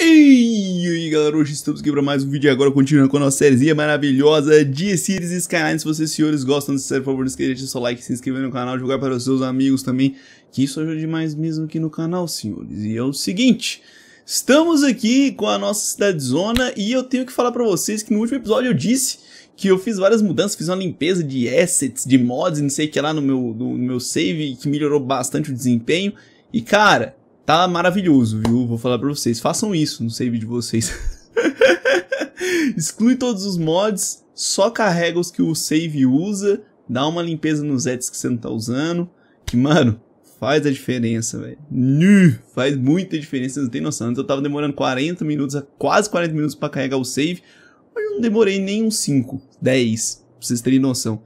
E aí galera, hoje estamos aqui para mais um vídeo e agora continuando com a nossa sériezinha maravilhosa de Series Skyline Se vocês senhores gostam dessa série, por favor, não esqueça de deixar seu like, se inscrever no canal, jogar para os seus amigos também Que isso ajuda demais mesmo aqui no canal, senhores E é o seguinte, estamos aqui com a nossa cidadezona e eu tenho que falar para vocês que no último episódio eu disse que eu fiz várias mudanças, fiz uma limpeza de assets, de mods, não sei o que lá no meu, no meu save, que melhorou bastante o desempenho. E cara, Tá maravilhoso, viu? Vou falar pra vocês. Façam isso no save de vocês. Exclui todos os mods, só carrega os que o save usa, dá uma limpeza nos edits que você não tá usando, que, mano, faz a diferença, velho. Faz muita diferença, vocês não tem noção. Antes eu tava demorando 40 minutos, quase 40 minutos pra carregar o save, mas eu não demorei nem uns 5, 10, pra vocês terem noção.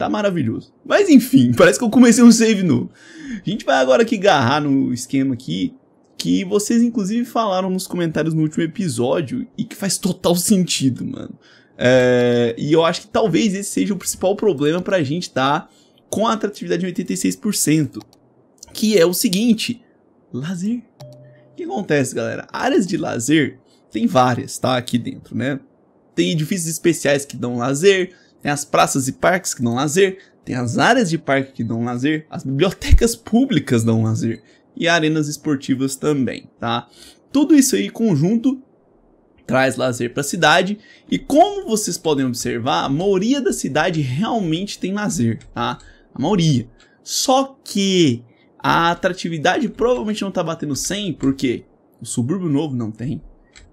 Tá maravilhoso. Mas enfim, parece que eu comecei um save novo. A gente vai agora aqui agarrar no esquema aqui, que vocês inclusive falaram nos comentários no último episódio e que faz total sentido, mano. É, e eu acho que talvez esse seja o principal problema pra gente estar tá com a atratividade de 86%, que é o seguinte, lazer. O que acontece, galera? Áreas de lazer tem várias, tá? Aqui dentro, né? Tem edifícios especiais que dão lazer, tem as praças e parques que dão lazer, tem as áreas de parque que dão lazer, as bibliotecas públicas dão lazer e arenas esportivas também, tá? Tudo isso aí conjunto traz lazer para a cidade e como vocês podem observar, a maioria da cidade realmente tem lazer, tá? A maioria. Só que a atratividade provavelmente não tá batendo 100, porque o subúrbio novo não tem,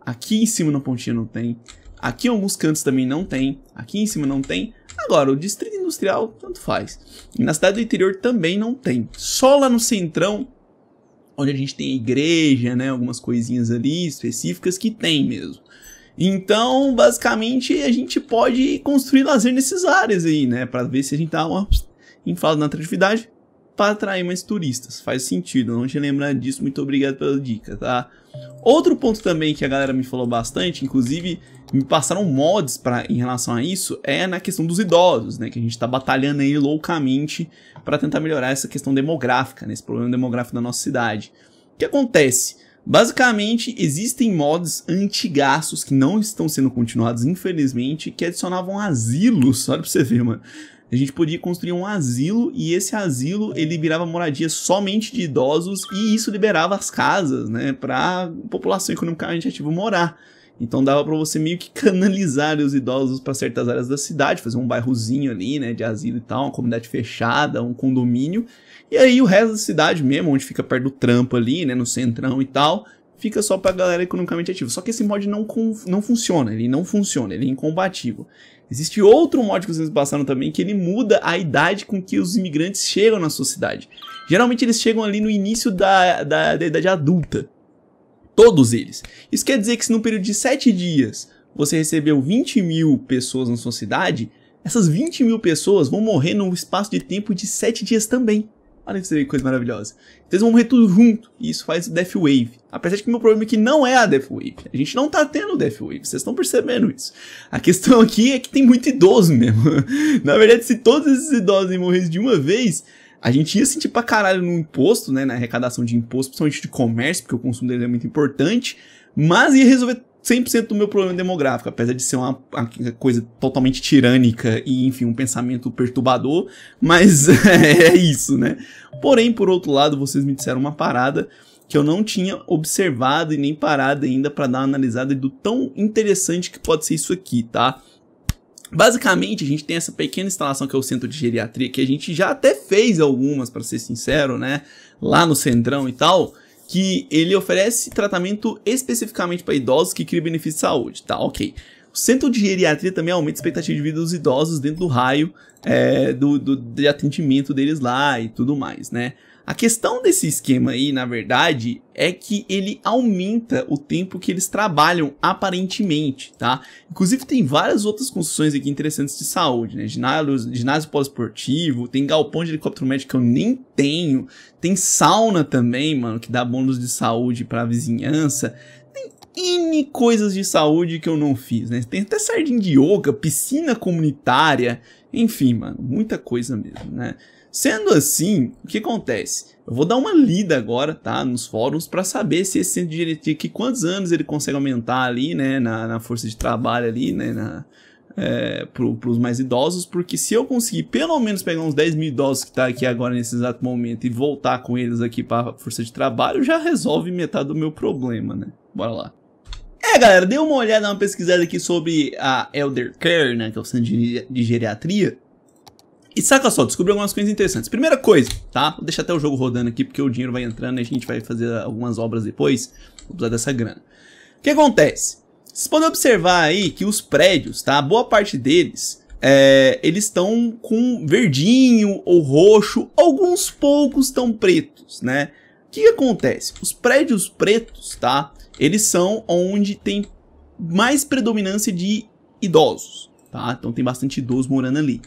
aqui em cima na pontinha não tem, Aqui alguns cantos também não tem, aqui em cima não tem. Agora, o distrito industrial, tanto faz. E na cidade do interior também não tem. Só lá no centrão, onde a gente tem a igreja, né, algumas coisinhas ali específicas que tem mesmo. Então, basicamente, a gente pode construir lazer nesses áreas aí, né, para ver se a gente tá uma inflado na atratividade para atrair mais turistas. Faz sentido, não te lembrar disso. Muito obrigado pela dica, tá? Outro ponto também que a galera me falou bastante, inclusive me passaram mods para em relação a isso é na questão dos idosos, né? Que a gente está batalhando aí loucamente para tentar melhorar essa questão demográfica, né? Esse problema demográfico da nossa cidade. O que acontece? Basicamente, existem mods antigaços que não estão sendo continuados, infelizmente, que adicionavam asilos, olha pra você ver, mano. A gente podia construir um asilo e esse asilo ele virava moradia somente de idosos e isso liberava as casas, né, pra população economicamente ativa morar. Então dava para você meio que canalizar os idosos para certas áreas da cidade, fazer um bairrozinho ali, né, de asilo e tal, uma comunidade fechada, um condomínio. E aí o resto da cidade mesmo, onde fica perto do trampo ali, né, no centrão e tal, fica só pra galera economicamente ativa. Só que esse mod não, não funciona, ele não funciona, ele é incombativo. Existe outro mod que vocês passaram também que ele muda a idade com que os imigrantes chegam na sua cidade. Geralmente eles chegam ali no início da, da, da idade adulta todos eles. Isso quer dizer que se num período de 7 dias você recebeu 20 mil pessoas na sua cidade, essas 20 mil pessoas vão morrer num espaço de tempo de 7 dias também. Olha que coisa maravilhosa. Vocês então, vão morrer tudo junto. E isso faz o Death Wave. Apesar de que meu problema aqui é não é a Death Wave. A gente não tá tendo Death Wave. Vocês estão percebendo isso. A questão aqui é que tem muito idoso mesmo. Na verdade, se todos esses idosos morressem de uma vez, a gente ia sentir pra caralho no imposto, né? Na arrecadação de imposto, principalmente de comércio, porque o consumo dele é muito importante, mas ia resolver 100% do meu problema demográfico, apesar de ser uma, uma, coisa totalmente tirânica e, enfim, um pensamento perturbador, mas é isso, né? Porém, por outro lado, vocês me disseram uma parada que eu não tinha observado e nem parado ainda para dar uma analisada do tão interessante que pode ser isso aqui, tá? Basicamente, a gente tem essa pequena instalação que é o centro de geriatria, que a gente já até fez algumas, para ser sincero, né? Lá no Centrão e tal, que ele oferece tratamento especificamente para idosos que cria benefício de saúde, tá? Ok. O centro de geriatria também aumenta a expectativa de vida dos idosos dentro do raio é, do, do, de atendimento deles lá e tudo mais, né? A questão desse esquema aí, na verdade, é que ele aumenta o tempo que eles trabalham aparentemente, tá? Inclusive tem várias outras construções aqui interessantes de saúde, né? Ginásio, ginásio poliesportivo, tem galpão de helicóptero médico que eu nem tenho, tem sauna também, mano, que dá bônus de saúde pra vizinhança. Tem N coisas de saúde que eu não fiz, né? Tem até sardinha de yoga, piscina comunitária, enfim, mano, muita coisa mesmo, né? Sendo assim, o que acontece? Eu vou dar uma lida agora, tá, nos fóruns para saber se esse centro de geriatria, aqui, quantos anos ele consegue aumentar ali, né, na, na força de trabalho ali, né, na, é, para os mais idosos, porque se eu conseguir pelo menos pegar uns 10 mil idosos que tá aqui agora nesse exato momento e voltar com eles aqui para força de trabalho, já resolve metade do meu problema, né? Bora lá. É, galera, dei uma olhada, uma pesquisada aqui sobre a Elder Care, né, que é o centro de, de geriatria, e saca só, descobri algumas coisas interessantes. Primeira coisa, tá? Vou deixar até o jogo rodando aqui, porque o dinheiro vai entrando e a gente vai fazer algumas obras depois. Vou precisar dessa grana. O que acontece? Vocês podem observar aí que os prédios, tá? Boa parte deles, é, eles estão com verdinho ou roxo. Alguns poucos estão pretos, né? O que acontece? Os prédios pretos, tá? Eles são onde tem mais predominância de idosos, tá? Então tem bastante idoso morando ali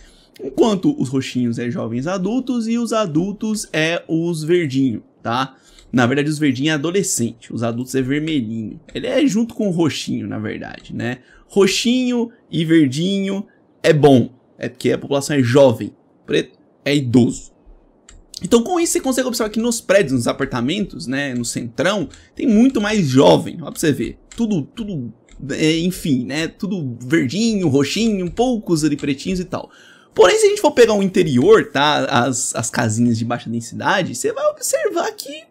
enquanto os roxinhos é jovens adultos e os adultos é os verdinhos, tá? Na verdade, os verdinhos é adolescente, os adultos é vermelhinho. Ele é junto com o roxinho, na verdade, né? Roxinho e verdinho é bom, é porque a população é jovem, preto é idoso. Então, com isso, você consegue observar que nos prédios, nos apartamentos, né, no centrão, tem muito mais jovem, ó, pra você ver. Tudo, tudo, é, enfim, né, tudo verdinho, roxinho, poucos ali pretinhos e tal. Porém, se a gente for pegar o interior, tá? As, as casinhas de baixa densidade, você vai observar que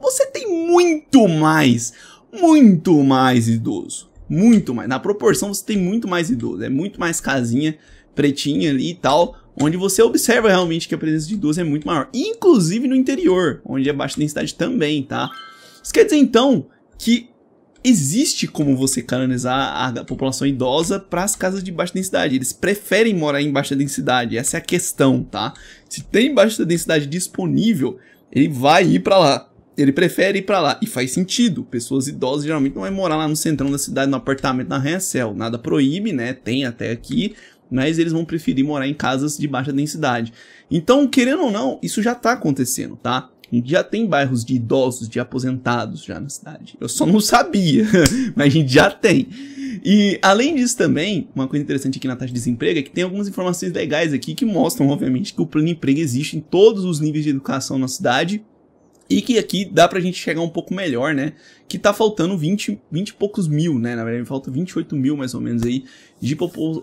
você tem muito mais, muito mais idoso. Muito mais. Na proporção, você tem muito mais idoso. É muito mais casinha pretinha ali e tal, onde você observa realmente que a presença de idoso é muito maior. Inclusive no interior, onde é baixa densidade também, tá? Isso quer dizer, então, que existe como você canonizar a população idosa para as casas de baixa densidade. Eles preferem morar em baixa densidade, essa é a questão, tá? Se tem baixa densidade disponível, ele vai ir para lá. Ele prefere ir para lá e faz sentido. Pessoas idosas geralmente não vai morar lá no centrão da cidade, no apartamento na Rencel. Nada proíbe, né? Tem até aqui, mas eles vão preferir morar em casas de baixa densidade. Então, querendo ou não, isso já tá acontecendo, tá? já tem bairros de idosos, de aposentados já na cidade. Eu só não sabia, mas a gente já tem. E além disso também, uma coisa interessante aqui na taxa de desemprego é que tem algumas informações legais aqui que mostram, obviamente, que o plano de emprego existe em todos os níveis de educação na cidade e que aqui dá pra gente chegar um pouco melhor, né? Que tá faltando 20, 20 e poucos mil, né? Na verdade, falta 28 mil mais ou menos aí de,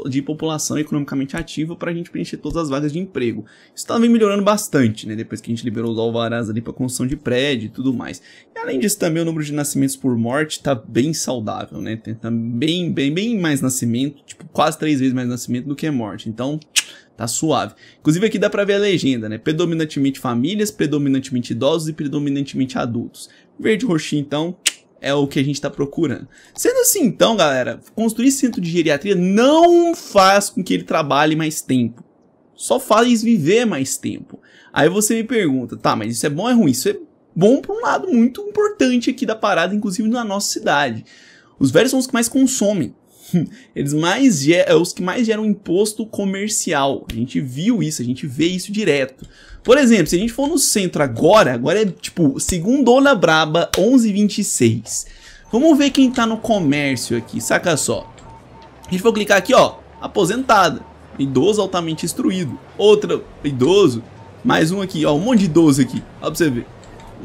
de população economicamente ativa pra gente preencher todas as vagas de emprego. Isso também tá melhorando bastante, né? Depois que a gente liberou os alvarás ali pra construção de prédio e tudo mais. E além disso, também o número de nascimentos por morte tá bem saudável, né? Tem também tá bem, bem mais nascimento, tipo quase três vezes mais nascimento do que morte. Então, tá suave. Inclusive aqui dá pra ver a legenda, né? Predominantemente famílias, predominantemente idosos e predominantemente adultos. Verde roxinho, então, é o que a gente está procurando. Sendo assim, então, galera, construir centro de geriatria não faz com que ele trabalhe mais tempo. Só faz viver mais tempo. Aí você me pergunta, tá, mas isso é bom ou é ruim? Isso é bom para um lado muito importante aqui da parada, inclusive na nossa cidade. Os velhos são os que mais consomem. eles mais é os que mais geram imposto comercial. A gente viu isso, a gente vê isso direto. Por exemplo, se a gente for no centro agora, agora é tipo segundona braba, 11:26. Vamos ver quem tá no comércio aqui, saca só. A gente for clicar aqui, ó, aposentada, idoso altamente instruído, outra idoso, mais um aqui, ó, um monte de idoso aqui, ó pra você ver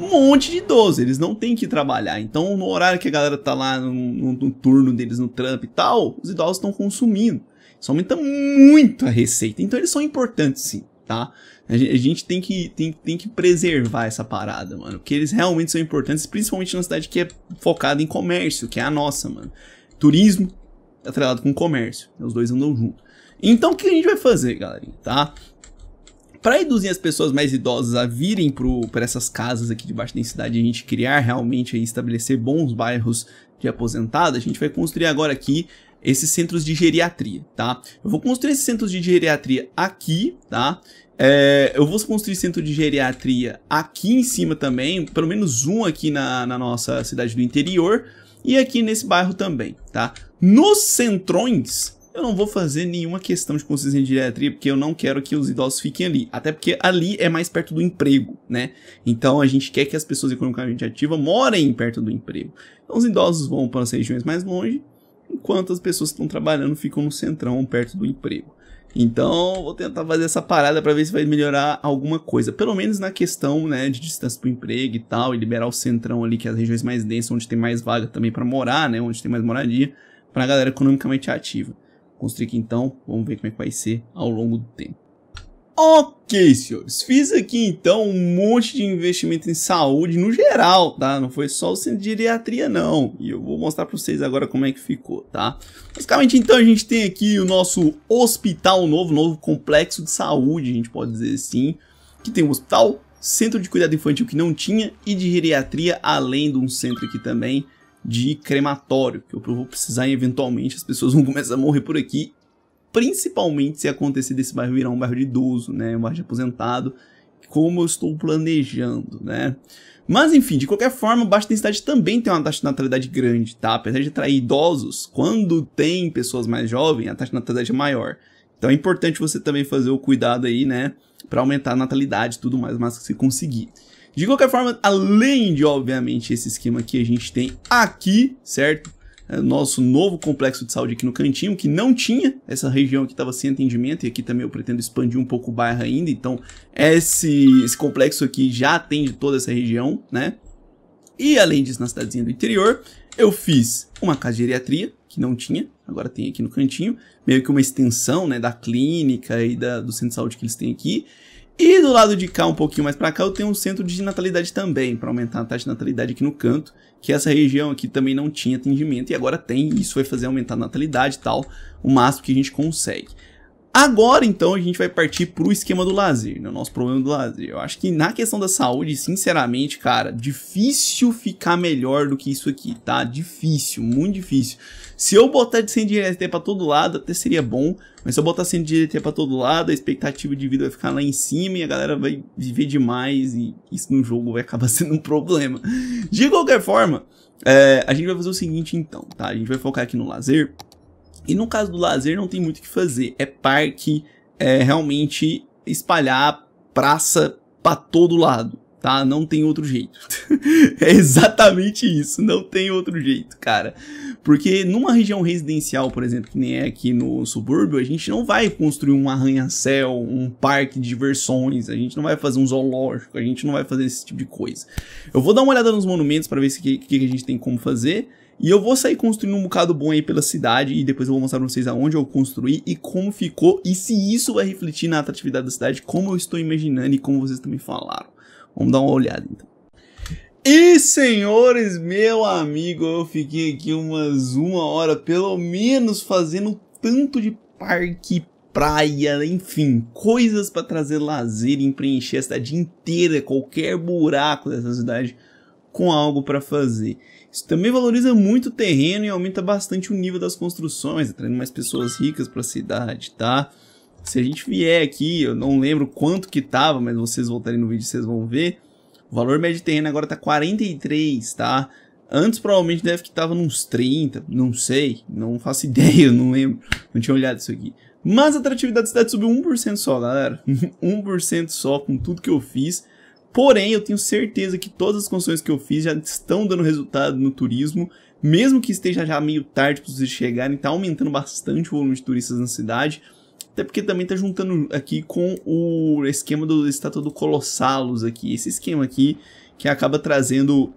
um monte de idoso, eles não têm que trabalhar. Então, no horário que a galera tá lá no, no, no turno deles no trampo e tal, os idosos estão consumindo. Isso aumenta muito a receita. Então, eles são importantes sim, tá? A gente, a gente tem, que, tem, tem que preservar essa parada, mano. Porque eles realmente são importantes, principalmente numa cidade que é focada em comércio, que é a nossa, mano. Turismo é atrelado com comércio. Né? Os dois andam junto. Então, o que a gente vai fazer, galerinha, tá? para induzir as pessoas mais idosas a virem para essas casas aqui de baixa densidade, a gente criar realmente e estabelecer bons bairros de aposentado, a gente vai construir agora aqui esses centros de geriatria, tá? Eu vou construir esses centros de geriatria aqui, tá? É, eu vou construir centro de geriatria aqui em cima também, pelo menos um aqui na, na nossa cidade do interior e aqui nesse bairro também, tá? Nos centrões, eu não vou fazer nenhuma questão de consciência de diretria, porque eu não quero que os idosos fiquem ali. Até porque ali é mais perto do emprego, né? Então a gente quer que as pessoas economicamente ativas morem perto do emprego. Então os idosos vão para as regiões mais longe, enquanto as pessoas que estão trabalhando ficam no centrão, perto do emprego. Então, vou tentar fazer essa parada para ver se vai melhorar alguma coisa. Pelo menos na questão, né, de distância o emprego e tal, e liberar o centrão ali, que é as regiões mais densas, onde tem mais vaga também para morar, né, onde tem mais moradia, para a galera economicamente ativa aqui então, vamos ver como é que vai ser ao longo do tempo. Ok, senhores, fiz aqui então um monte de investimento em saúde no geral, tá? Não foi só o centro de geriatria não, e eu vou mostrar para vocês agora como é que ficou, tá? Basicamente então a gente tem aqui o nosso hospital novo, novo complexo de saúde, a gente pode dizer assim, que tem um hospital, centro de cuidado infantil que não tinha e de geriatria, além de um centro aqui também, de crematório, que eu vou precisar e eventualmente as pessoas vão começar a morrer por aqui, principalmente se acontecer desse bairro virar um bairro de idoso, né, um bairro de aposentado, como eu estou planejando, né? Mas enfim, de qualquer forma, baixa densidade também tem uma taxa de natalidade grande, tá? Apesar de atrair idosos, quando tem pessoas mais jovens, a taxa de natalidade é maior. Então é importante você também fazer o cuidado aí, né? Para aumentar a natalidade e tudo mais, mas se conseguir. De qualquer forma, além de, obviamente, esse esquema que a gente tem aqui, certo? É nosso novo complexo de saúde aqui no cantinho, que não tinha essa região que estava sem atendimento, e aqui também eu pretendo expandir um pouco o bairro ainda, então esse, esse complexo aqui já atende toda essa região, né? E além disso, na cidadezinha do interior, eu fiz uma casa de geriatria, que não tinha, agora tem aqui no cantinho, meio que uma extensão né, da clínica e da, do centro de saúde que eles têm aqui. E do lado de cá, um pouquinho mais para cá, eu tenho um centro de natalidade também, para aumentar a taxa de natalidade aqui no canto, que essa região aqui também não tinha atendimento e agora tem, e isso vai fazer aumentar a natalidade e tal, o máximo que a gente consegue. Agora, então, a gente vai partir pro esquema do lazer, né? O nosso problema do lazer. Eu acho que na questão da saúde, sinceramente, cara, difícil ficar melhor do que isso aqui, tá? Difícil, muito difícil. Se eu botar de 100 DLT pra todo lado, até seria bom. Mas se eu botar 100 DLT pra todo lado, a expectativa de vida vai ficar lá em cima e a galera vai viver demais. E isso no jogo vai acabar sendo um problema. De qualquer forma, é, a gente vai fazer o seguinte então, tá? A gente vai focar aqui no lazer. E no caso do lazer não tem muito o que fazer, é parque, é realmente espalhar praça para todo lado, tá? Não tem outro jeito. é exatamente isso, não tem outro jeito, cara. Porque numa região residencial, por exemplo, que nem é aqui no subúrbio, a gente não vai construir um arranha-céu, um parque de diversões, a gente não vai fazer um zoológico, a gente não vai fazer esse tipo de coisa. Eu vou dar uma olhada nos monumentos para ver o que, que a gente tem como fazer. E eu vou sair construindo um bocado bom aí pela cidade e depois eu vou mostrar pra vocês aonde eu construí e como ficou e se isso vai refletir na atratividade da cidade, como eu estou imaginando e como vocês também falaram. Vamos dar uma olhada então. E senhores, meu amigo, eu fiquei aqui umas uma hora pelo menos fazendo tanto de parque, praia, enfim, coisas para trazer lazer e preencher a cidade inteira, qualquer buraco dessa cidade com algo para fazer. Isso também valoriza muito o terreno e aumenta bastante o nível das construções, atraindo mais pessoas ricas para a cidade, tá? Se a gente vier aqui, eu não lembro quanto que tava, mas vocês voltarem no vídeo vocês vão ver. O valor médio de terreno agora tá 43, tá? Antes provavelmente deve que tava nos 30, não sei, não faço ideia, não lembro, não tinha olhado isso aqui. Mas a atratividade da cidade subiu 1% só, galera. 1% só com tudo que eu fiz. Porém, eu tenho certeza que todas as construções que eu fiz já estão dando resultado no turismo, mesmo que esteja já meio tarde para vocês chegarem, está aumentando bastante o volume de turistas na cidade, até porque também está juntando aqui com o esquema do estátua do Colossalos aqui, esse esquema aqui que acaba trazendo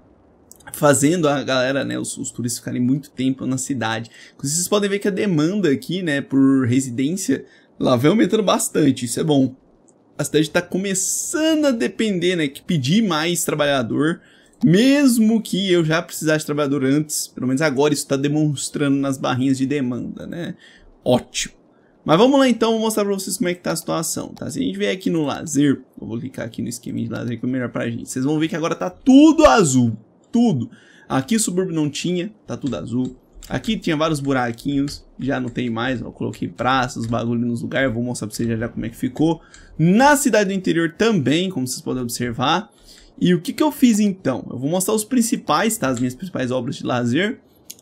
fazendo a galera, né, os, os, turistas ficarem muito tempo na cidade. Vocês podem ver que a demanda aqui, né, por residência, lá vem aumentando bastante, isso é bom a cidade está começando a depender, né? Que pedir mais trabalhador, mesmo que eu já precisasse de trabalhador antes, pelo menos agora isso está demonstrando nas barrinhas de demanda, né? Ótimo. Mas vamos lá então, vou mostrar para vocês como é que tá a situação, tá? Se a gente vier aqui no lazer, eu vou clicar aqui no esquema de lazer que é melhor pra gente. Vocês vão ver que agora tá tudo azul, tudo. Aqui o subúrbio não tinha, tá tudo azul. Aqui tinha vários buraquinhos, já não tem mais, eu coloquei praças, bagulho nos lugares, vou mostrar pra vocês já, já, como é que ficou. Na cidade do interior também, como vocês podem observar. E o que, que eu fiz então? Eu vou mostrar os principais, tá? As minhas principais obras de lazer.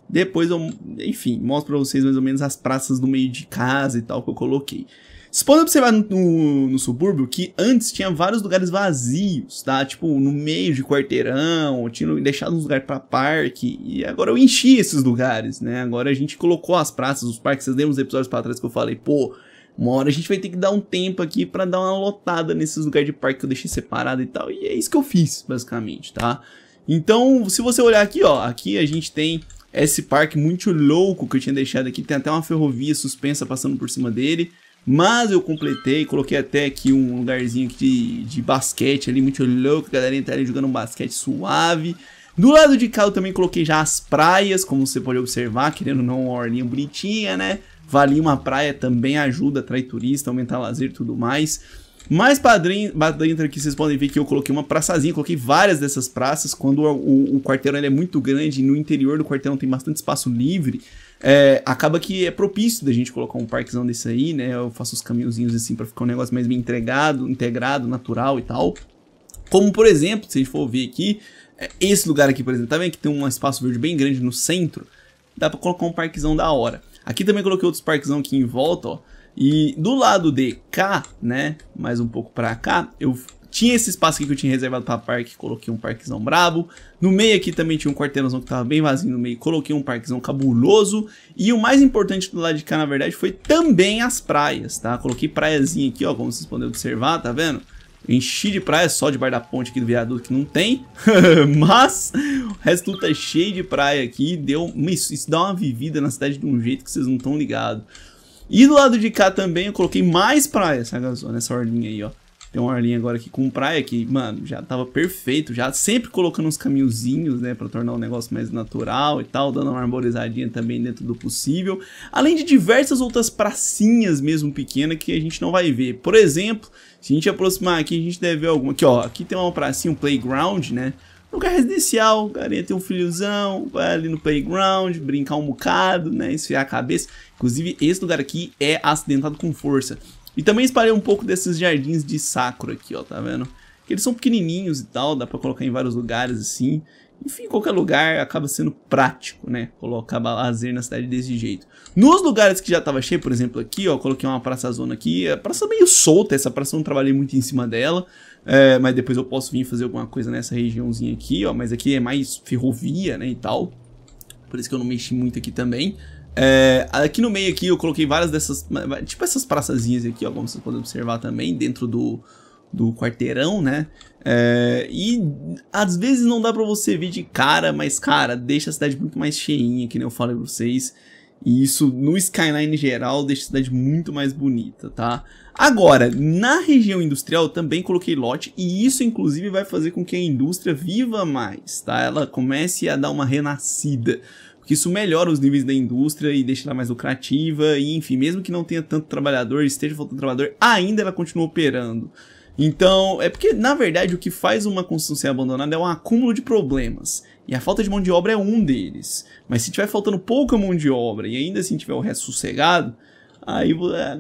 Depois eu, enfim, mostro pra vocês mais ou menos as praças do meio de casa e tal que eu coloquei. Você pode observar no, no, no, subúrbio que antes tinha vários lugares vazios, tá? Tipo, no meio de quarteirão, tinha deixado uns lugares para parque, e agora eu enchi esses lugares, né? Agora a gente colocou as praças, os parques, vocês lembram os episódios para trás que eu falei, pô, uma hora a gente vai ter que dar um tempo aqui para dar uma lotada nesses lugares de parque que eu deixei separado e tal, e é isso que eu fiz, basicamente, tá? Então, se você olhar aqui, ó, aqui a gente tem esse parque muito louco que eu tinha deixado aqui, tem até uma ferrovia suspensa passando por cima dele, mas eu completei, coloquei até aqui um lugarzinho de, de basquete ali, muito louco, a galera tá ali jogando um basquete suave. Do lado de cá eu também coloquei já as praias, como você pode observar, querendo ou não, uma orlinha bonitinha, né? Valia uma praia também ajuda, atrai turista, aumentar lazer e tudo mais. Mais para dentro aqui vocês podem ver que eu coloquei uma praçazinha, coloquei várias dessas praças, quando o, o, o quarteirão é muito grande e no interior do quarteirão tem bastante espaço livre, é, acaba que é propício da gente colocar um parquezão desse aí, né? Eu faço os caminhozinhos assim para ficar um negócio mais bem entregado, integrado, natural e tal. Como, por exemplo, se a gente for ver aqui, é, esse lugar aqui, por exemplo, tá vendo que tem um espaço verde bem grande no centro? Dá para colocar um parquezão da hora. Aqui também coloquei outros parquezão aqui em volta, ó. E do lado de cá, né, mais um pouco para cá, eu tinha esse espaço aqui que eu tinha reservado para parque, coloquei um parquezão brabo. No meio aqui também tinha um quarteirãozão que tava bem vazio no meio, coloquei um parquezão cabuloso. E o mais importante do lado de cá, na verdade, foi também as praias, tá? Coloquei praiazinha aqui, ó, como vocês podem observar, tá vendo? Enchi de praia, só de bar da ponte aqui do viaduto que não tem, mas o resto tudo tá cheio de praia aqui, deu, isso, isso dá uma vivida na cidade de um jeito que vocês não estão ligados. E do lado de cá também eu coloquei mais praias, sabe, nessa ordem aí, ó. Tem uma orlinha agora aqui com praia que, mano, já tava perfeito, já sempre colocando uns caminhozinhos, né, para tornar o negócio mais natural e tal, dando uma arborizadinha também dentro do possível. Além de diversas outras pracinhas mesmo pequenas que a gente não vai ver. Por exemplo, se a gente aproximar aqui, a gente deve ver alguma. Aqui, ó, aqui tem uma pracinha, um playground, né? lugar residencial, o carinha tem um filhozão, vai ali no playground, brincar um bocado, né, esfriar a cabeça. Inclusive, esse lugar aqui é acidentado com força. E também espalhei um pouco desses jardins de sacro aqui, ó, tá vendo? Que eles são pequenininhos e tal, dá pra colocar em vários lugares assim. Enfim, qualquer lugar acaba sendo prático, né? Colocar lazer na cidade desse jeito. Nos lugares que já tava cheio, por exemplo, aqui, ó, coloquei uma praça zona aqui. A é praça meio solta, essa praça eu não trabalhei muito em cima dela. É, mas depois eu posso vir fazer alguma coisa nessa regiãozinha aqui, ó. Mas aqui é mais ferrovia, né, e tal. Por isso que eu não mexi muito aqui também. É, aqui no meio aqui eu coloquei várias dessas, tipo essas praçazinhas aqui, ó, como vocês podem observar também, dentro do, do quarteirão, né? É, e às vezes não dá pra você ver de cara, mas cara, deixa a cidade muito mais cheinha, que nem eu falei pra vocês. E isso no Skyline geral deixa a cidade muito mais bonita, tá? Agora, na região industrial também coloquei lote e isso inclusive vai fazer com que a indústria viva mais, tá? Ela comece a dar uma renascida que isso melhora os níveis da indústria e deixa ela mais lucrativa, e enfim, mesmo que não tenha tanto trabalhador, esteja faltando trabalhador, ainda ela continua operando. Então, é porque, na verdade, o que faz uma construção ser abandonada é um acúmulo de problemas. E a falta de mão de obra é um deles. Mas se tiver faltando pouca mão de obra e ainda assim tiver o resto sossegado, aí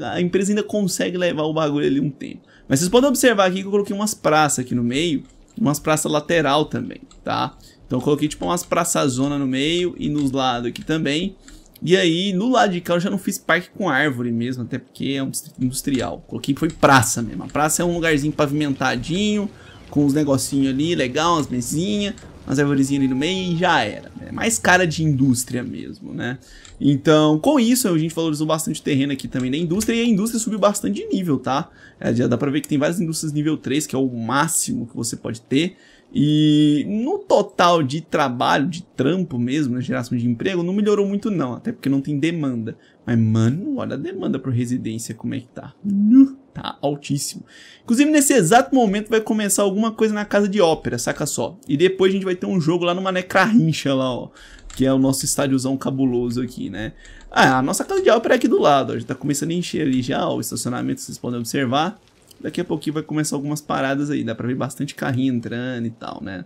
a empresa ainda consegue levar o bagulho ali um tempo. Mas vocês podem observar aqui que eu coloquei umas praças aqui no meio, umas praças lateral também, tá? Então coloquei tipo umas praçazona no meio e nos lados aqui também. E aí, no lado de cá eu já não fiz parque com árvore mesmo, até porque é um distrito industrial. Coloquei foi praça mesmo. A praça é um lugarzinho pavimentadinho, com uns negocinhos ali, legal, umas mesinhas umas arvorezinhas ali no meio e já era. É mais cara de indústria mesmo, né? Então, com isso, a gente valorizou bastante o terreno aqui também na indústria e a indústria subiu bastante de nível, tá? É, já dá pra ver que tem várias indústrias nível 3, que é o máximo que você pode ter. E no total de trabalho, de trampo mesmo, na geração de emprego, não melhorou muito não, até porque não tem demanda. Mas, mano, olha a demanda por residência como é que tá. Uh tá altíssimo. Inclusive, nesse exato momento vai começar alguma coisa na casa de ópera, saca só. E depois a gente vai ter um jogo lá no Mané Carrincha, lá, ó. Que é o nosso estádiozão cabuloso aqui, né? Ah, a nossa casa de ópera é aqui do lado, ó. Já tá começando a encher ali já, ó, o estacionamento, vocês podem observar. Daqui a pouquinho vai começar algumas paradas aí, dá pra ver bastante carrinho entrando e tal, né?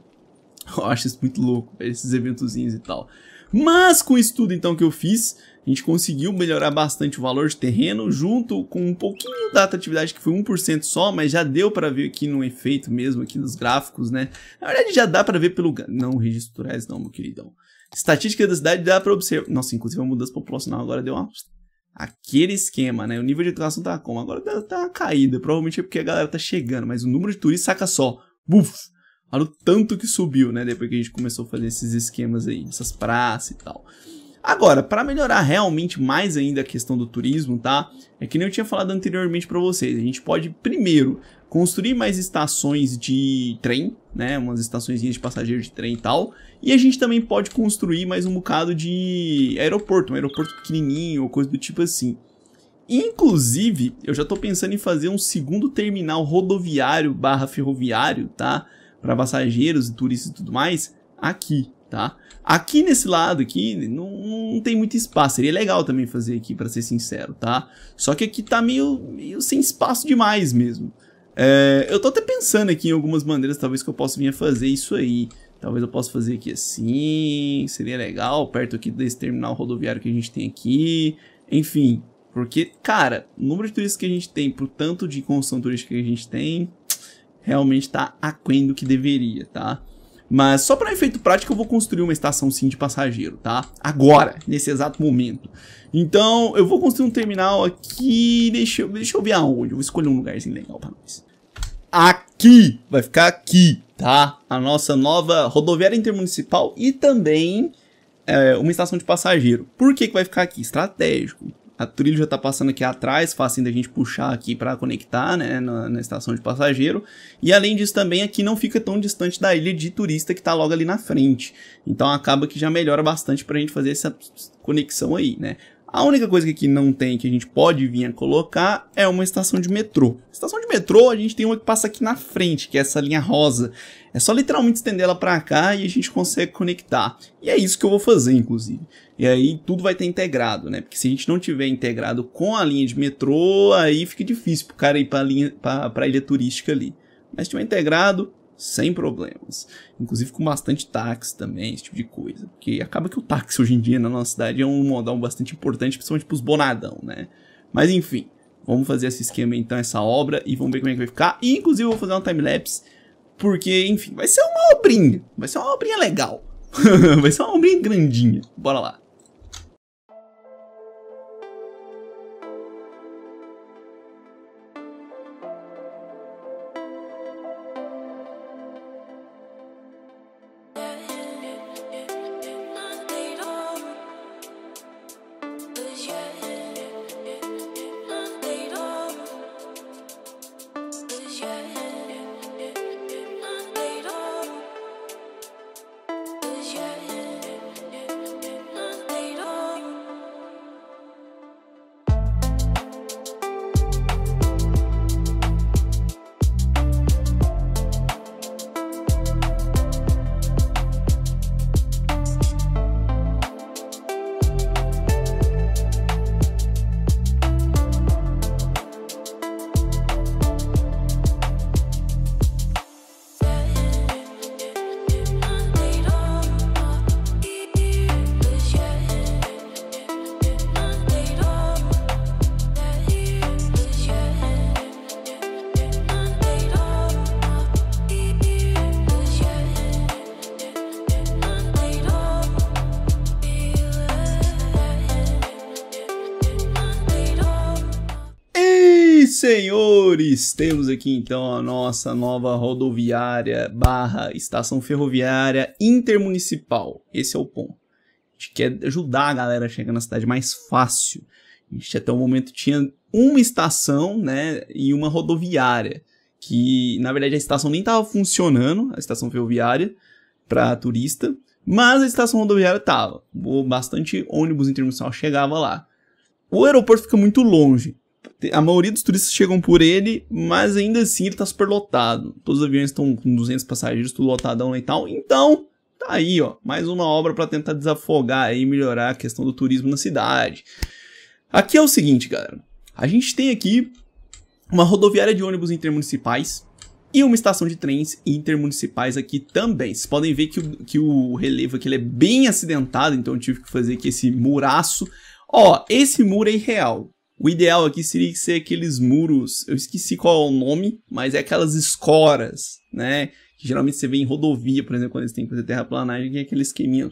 Eu acho isso muito louco, esses eventozinhos e tal. Mas com isso tudo então que eu fiz, a gente conseguiu melhorar bastante o valor de terreno, junto com um pouquinho da atratividade, que foi 1% só, mas já deu para ver aqui no efeito mesmo, aqui nos gráficos, né? Na verdade, já dá para ver pelo... Não, registros rurais não, meu queridão. Estatística da cidade dá para observar... Nossa, inclusive a mudança populacional agora deu uma... Aquele esquema, né? O nível de educação tá como? Agora tá, tá caída, provavelmente é porque a galera tá chegando, mas o número de turistas saca só. Buf! Olha o tanto que subiu, né? Depois que a gente começou a fazer esses esquemas aí, essas praças e tal. Agora, para melhorar realmente mais ainda a questão do turismo, tá? É que nem eu tinha falado anteriormente para vocês, a gente pode primeiro construir mais estações de trem, né, umas estações de passageiro de trem e tal, e a gente também pode construir mais um bocado de aeroporto, um aeroporto pequenininho ou coisa do tipo assim. Inclusive, eu já estou pensando em fazer um segundo terminal rodoviário ferroviário, tá? Para passageiros e turistas e tudo mais, aqui, tá? Aqui nesse lado aqui não, não, tem muito espaço, seria legal também fazer aqui para ser sincero, tá? Só que aqui tá meio, meio sem espaço demais mesmo. É, eu tô até pensando aqui em algumas maneiras talvez que eu possa vir a fazer isso aí. Talvez eu possa fazer aqui assim, seria legal, perto aqui desse terminal rodoviário que a gente tem aqui. Enfim, porque, cara, o número de turistas que a gente tem pro tanto de construção turística que a gente tem, realmente tá aquém do que deveria, tá? Mas só para efeito prático eu vou construir uma estação sim de passageiro, tá? Agora, nesse exato momento. Então eu vou construir um terminal aqui, deixa eu, deixa eu ver aonde, eu vou escolher um lugarzinho legal para nós. Aqui, vai ficar aqui, tá? A nossa nova rodoviária intermunicipal e também é, uma estação de passageiro. Por que, que vai ficar aqui? Estratégico. A trilha já está passando aqui atrás, fácil assim da gente puxar aqui para conectar, né, na, na, estação de passageiro. E além disso também, aqui não fica tão distante da ilha de turista que está logo ali na frente. Então acaba que já melhora bastante para a gente fazer essa conexão aí, né. A única coisa que aqui não tem que a gente pode vir a colocar é uma estação de metrô. Estação de metrô, a gente tem uma que passa aqui na frente, que é essa linha rosa. É só literalmente estender ela para cá e a gente consegue conectar. E é isso que eu vou fazer, inclusive. E aí tudo vai estar integrado, né? Porque se a gente não tiver integrado com a linha de metrô, aí fica difícil pro cara ir pra, linha, pra ilha turística ali. Mas se tiver integrado, sem problemas. Inclusive com bastante táxi também, esse tipo de coisa. Porque acaba que o táxi hoje em dia na nossa cidade é um modal bastante importante, principalmente pros bonadão, né? Mas enfim, vamos fazer esse esquema então, essa obra, e vamos ver como é que vai ficar. E inclusive eu vou fazer um timelapse, porque, enfim, vai ser uma obrinha. Vai ser uma obrinha legal. vai ser uma obrinha grandinha. Bora lá. senhores, temos aqui então a nossa nova rodoviária barra estação ferroviária intermunicipal. Esse é o ponto. A gente quer ajudar a galera a chegar na cidade mais fácil. A gente até o momento tinha uma estação né, e uma rodoviária, que na verdade a estação nem estava funcionando, a estação ferroviária, para turista, mas a estação rodoviária estava. Bastante ônibus internacional chegava lá. O aeroporto fica muito longe, a maioria dos turistas chegam por ele, mas ainda assim ele tá super lotado. Todos os aviões estão com 200 passageiros, tudo lotadão e tal. Então, tá aí, ó, mais uma obra para tentar desafogar e melhorar a questão do turismo na cidade. Aqui é o seguinte, galera. A gente tem aqui uma rodoviária de ônibus intermunicipais e uma estação de trens intermunicipais aqui também. Vocês podem ver que o, que o relevo aqui é bem acidentado, então eu tive que fazer aqui esse muraço. Ó, esse muro é irreal. O ideal aqui seria que ser aqueles muros, eu esqueci qual é o nome, mas é aquelas escoras, né? Que geralmente você vê em rodovia, por exemplo, quando eles têm que fazer terraplanagem, que é aquele esqueminha,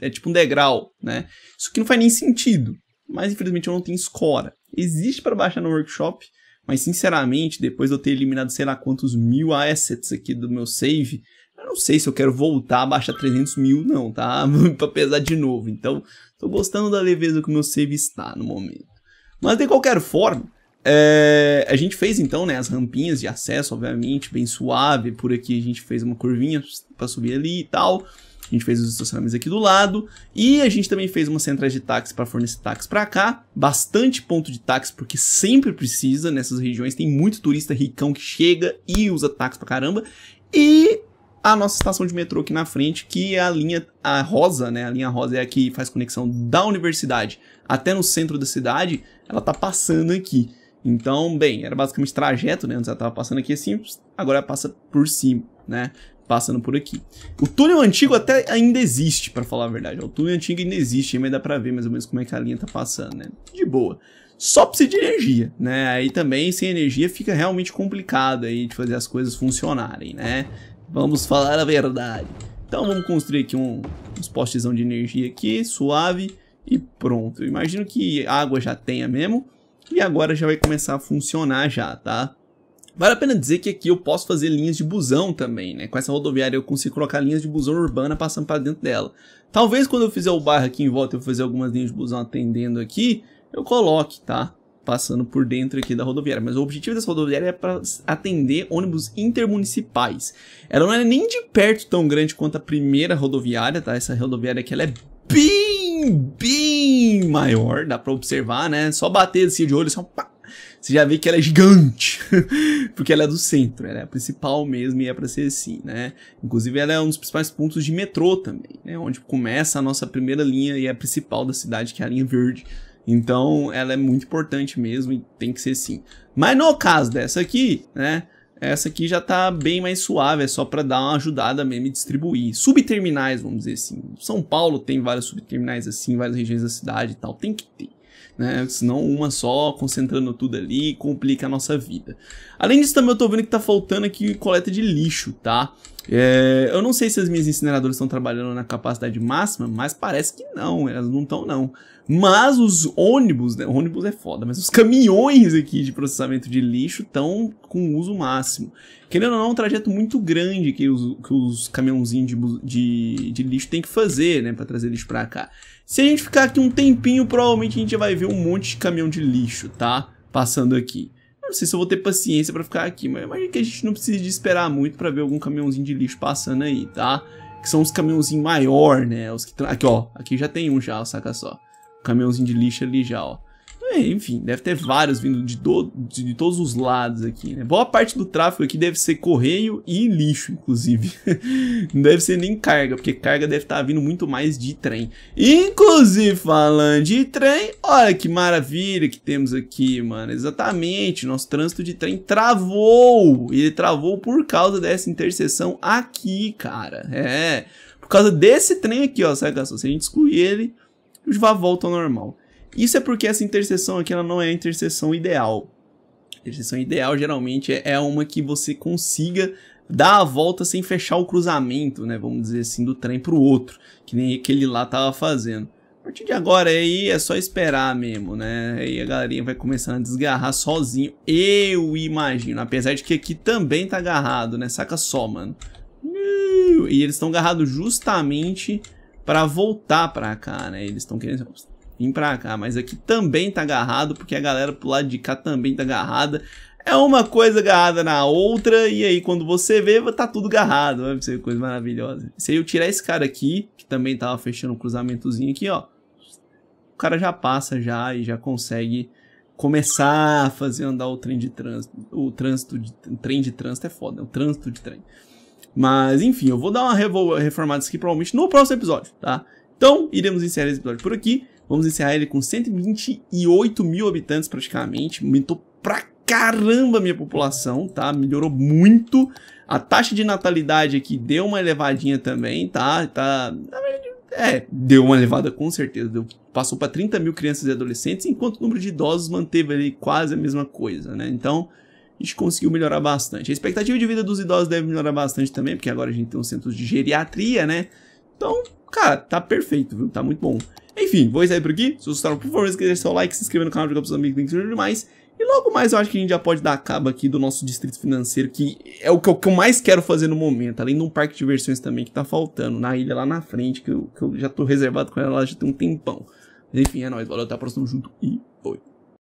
é tipo um degrau, né? Isso que não faz nem sentido, mas infelizmente eu não tenho escora. Existe para baixar no workshop, mas sinceramente, depois de eu ter eliminado sei lá quantos mil assets aqui do meu save, eu não sei se eu quero voltar a baixar 300 mil não, tá? pra pesar de novo. Então, tô gostando da leveza que o meu save está no momento. Mas de qualquer forma, é, a gente fez então né, as rampinhas de acesso, obviamente, bem suave. Por aqui a gente fez uma curvinha para subir ali e tal. A gente fez os estacionamentos aqui do lado. E a gente também fez uma central de táxi para fornecer táxi para cá. Bastante ponto de táxi, porque sempre precisa nessas regiões. Tem muito turista ricão que chega e usa táxi para caramba. E a nossa estação de metrô aqui na frente, que é a linha a rosa, né? A linha rosa é a que faz conexão da universidade até no centro da cidade ela está passando aqui. Então, bem, era basicamente trajeto, né? Antes ela estava passando aqui assim, agora ela passa por cima, né? Passando por aqui. O túnel antigo até ainda existe, para falar a verdade. O túnel antigo ainda existe, mas dá para ver mais ou menos como é que a linha está passando, né? De boa. Só precisa de energia, né? Aí também, sem energia, fica realmente complicado aí de fazer as coisas funcionarem, né? Vamos falar a verdade. Então vamos construir aqui um, uns postezão de energia aqui, suave e pronto. Eu imagino que água já tenha mesmo e agora já vai começar a funcionar já, tá? Vale a pena dizer que aqui eu posso fazer linhas de busão também, né? Com essa rodoviária eu consigo colocar linhas de busão urbana passando para dentro dela. Talvez quando eu fizer o bairro aqui em volta, eu fazer algumas linhas de busão atendendo aqui, eu coloque, tá? Passando por dentro aqui da rodoviária. Mas o objetivo dessa rodoviária é para atender ônibus intermunicipais. Ela não é nem de perto tão grande quanto a primeira rodoviária, tá? Essa rodoviária aqui, ela é bem, maior, dá pra observar, né? Só bater assim de olho, só assim, pá, você já vê que ela é gigante, porque ela é do centro, ela é a principal mesmo e é para ser assim, né? Inclusive ela é um dos principais pontos de metrô também, né? Onde começa a nossa primeira linha e é a principal da cidade, que é a linha verde. Então ela é muito importante mesmo e tem que ser assim. Mas no caso dessa aqui, né? Essa aqui já tá bem mais suave, é só para dar uma ajudada mesmo e distribuir. Subterminais, vamos dizer assim. São Paulo tem várias subterminais assim, várias regiões da cidade e tal, tem que ter né? Senão uma só, concentrando tudo ali, complica a nossa vida. Além disso, também eu tô vendo que tá faltando aqui coleta de lixo, tá? É, eu não sei se as minhas incineradoras estão trabalhando na capacidade máxima, mas parece que não, elas não estão não. Mas os ônibus, né? ônibus é foda, mas os caminhões aqui de processamento de lixo estão com uso máximo. Querendo ou não, é um trajeto muito grande que os, que os caminhãozinhos de, de, de lixo tem que fazer, né, para trazer lixo para cá. Se a gente ficar aqui um tempinho, provavelmente a gente vai ver um monte de caminhão de lixo, tá? Passando aqui. Eu não sei se eu vou ter paciência pra ficar aqui, mas imagina que a gente não precisa de esperar muito pra ver algum caminhãozinho de lixo passando aí, tá? Que são os caminhãozinhos maior, né? Os que aqui, ó. Aqui já tem um já, saca só. O caminhãozinho de lixo ali já, ó. É, enfim, deve ter vários vindo de, do, de, de, todos os lados aqui, né? Boa parte do tráfego aqui deve ser correio e lixo, inclusive. Não deve ser nem carga, porque carga deve estar tá vindo muito mais de trem. Inclusive, falando de trem, olha que maravilha que temos aqui, mano. Exatamente, nosso trânsito de trem travou. Ele travou por causa dessa interseção aqui, cara. É, por causa desse trem aqui, ó, sabe, Se a gente excluir ele, já volta ao normal. Isso é porque essa interseção aqui ela não é a interseção ideal. A interseção ideal geralmente é, é uma que você consiga dar a volta sem fechar o cruzamento, né? Vamos dizer assim, do trem para o outro, que nem aquele lá tava fazendo. A partir de agora aí é só esperar mesmo, né? Aí a galerinha vai começando a desgarrar sozinho, eu imagino. Apesar de que aqui também tá agarrado, né? Saca só, mano. E eles estão agarrados justamente para voltar para cá, né? Eles estão querendo vim pra cá. Mas aqui também tá agarrado, porque a galera pro lado de cá também tá agarrada. É uma coisa agarrada na outra, e aí quando você vê, tá tudo agarrado. Vai ser coisa maravilhosa. Se eu tirar esse cara aqui, que também tava fechando um cruzamentozinho aqui, ó. O cara já passa já e já consegue começar a fazer andar o trem de trânsito. O trânsito de trem de trânsito é foda, é o trânsito de trem. Mas enfim, eu vou dar uma reformada aqui provavelmente no próximo episódio, tá? Então, iremos encerrar esse episódio por aqui. Vamos encerrar ele com 128 mil habitantes praticamente. Aumentou pra caramba a minha população, tá? Melhorou muito. A taxa de natalidade aqui deu uma elevadinha também, tá? Tá... É, deu uma elevada com certeza, deu passou para 30 mil crianças e adolescentes, enquanto o número de idosos manteve ali quase a mesma coisa, né? Então, a gente conseguiu melhorar bastante. A expectativa de vida dos idosos deve melhorar bastante também, porque agora a gente tem um centro de geriatria, né? Então, Cara, tá perfeito, viu? Tá muito bom. Enfim, vou sair por aqui. Se vocês gostaram, por favor, não esqueça de seu like, se inscrever no canal, jogar pros amigos, links e demais E logo mais eu acho que a gente já pode dar cabo aqui do nosso distrito financeiro, que é o que eu, que eu mais quero fazer no momento. Além de um parque de diversões também que tá faltando, na ilha lá na frente, que eu, que eu já tô reservado com ela lá já tem um tempão. Mas enfim, é nóis. Valeu, até a próxima, junto e